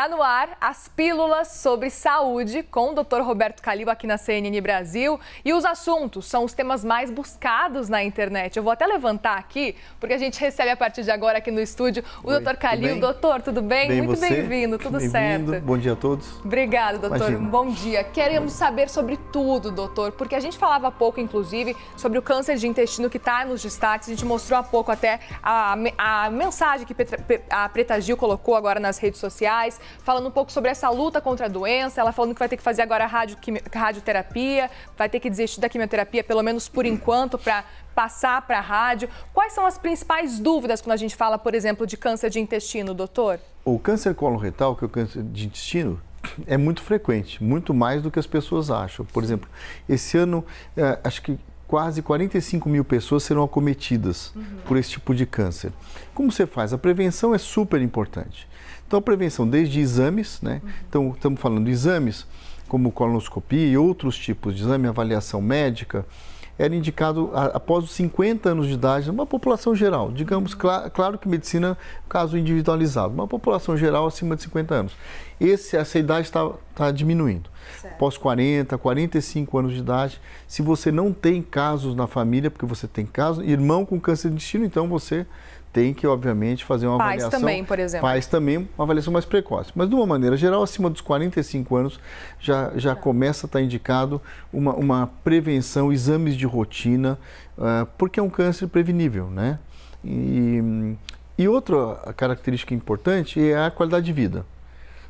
Tá no ar as pílulas sobre saúde com o Dr. Roberto Calil aqui na CNN Brasil. E os assuntos são os temas mais buscados na internet. Eu vou até levantar aqui, porque a gente recebe a partir de agora aqui no estúdio o Oi, Dr. Calil. doutor, tudo bem? bem Muito bem-vindo, tudo bem certo. Bom dia a todos. Obrigado, doutor. Imagina. Bom dia. Queremos saber sobre tudo, doutor, porque a gente falava pouco, inclusive, sobre o câncer de intestino que está nos destaques. A gente mostrou há pouco até a, a mensagem que a Preta Gil colocou agora nas redes sociais falando um pouco sobre essa luta contra a doença. Ela falando que vai ter que fazer agora radio, radioterapia, vai ter que desistir da quimioterapia, pelo menos por enquanto, para passar para a rádio. Quais são as principais dúvidas quando a gente fala, por exemplo, de câncer de intestino, doutor? O câncer coloretal, que é o câncer de intestino, é muito frequente, muito mais do que as pessoas acham. Por exemplo, esse ano, é, acho que quase 45 mil pessoas serão acometidas uhum. por esse tipo de câncer. Como você faz? A prevenção é super importante. Então, a prevenção desde exames, né? Uhum. Então, estamos falando de exames como colonoscopia e outros tipos de exame, avaliação médica, era indicado após os 50 anos de idade, uma população geral, digamos, cl claro que medicina, caso individualizado, uma população geral acima de 50 anos. Esse, essa idade está tá diminuindo. Certo. 40, 45 anos de idade, se você não tem casos na família, porque você tem caso irmão com câncer de intestino, então você tem que, obviamente, fazer uma Pais avaliação. Pais também, por exemplo. Pais também, uma avaliação mais precoce. Mas, de uma maneira geral, acima dos 45 anos, já, já tá. começa a estar tá indicado uma, uma prevenção, exames de rotina, uh, porque é um câncer prevenível, né? E, e outra característica importante é a qualidade de vida.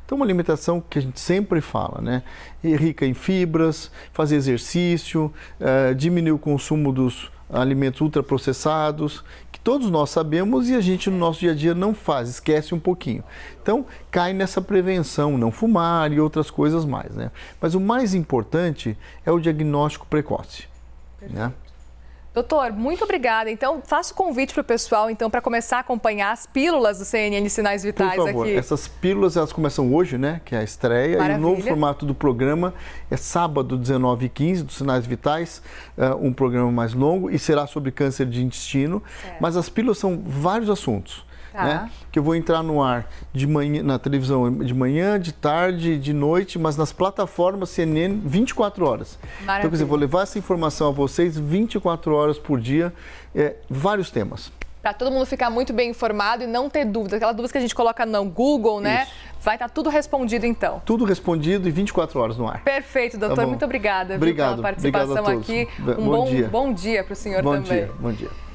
Então, uma alimentação que a gente sempre fala, né? É rica em fibras, fazer exercício, uh, diminuir o consumo dos alimentos ultraprocessados, que todos nós sabemos e a gente no nosso dia a dia não faz, esquece um pouquinho. Então, cai nessa prevenção, não fumar e outras coisas mais, né? Mas o mais importante é o diagnóstico precoce, né? Perfeito. né? Doutor, muito obrigada. Então, faço o convite para o pessoal, então, para começar a acompanhar as pílulas do CNN Sinais Vitais Por favor, aqui. Essas pílulas, elas começam hoje, né? Que é a estreia. Maravilha. E o novo formato do programa é sábado, 19h15, dos Sinais Vitais, uh, um programa mais longo, e será sobre câncer de intestino. É. Mas as pílulas são vários assuntos tá. né? Que eu vou entrar no ar de manhã, na televisão de manhã, de tarde, de noite, mas nas plataformas CNN 24 horas. Maravilha. Então, quer dizer, vou levar essa informação a vocês 24 horas por dia, é, vários temas para todo mundo ficar muito bem informado e não ter dúvida. Aquela dúvida que a gente coloca no Google, né? Isso. Vai estar tá tudo respondido então. Tudo respondido e 24 horas no ar. Perfeito, tá doutor. Tá muito obrigada Obrigado. Viu, pela participação Obrigado aqui. Um bom, bom dia, bom dia para o senhor bom também. dia, bom dia.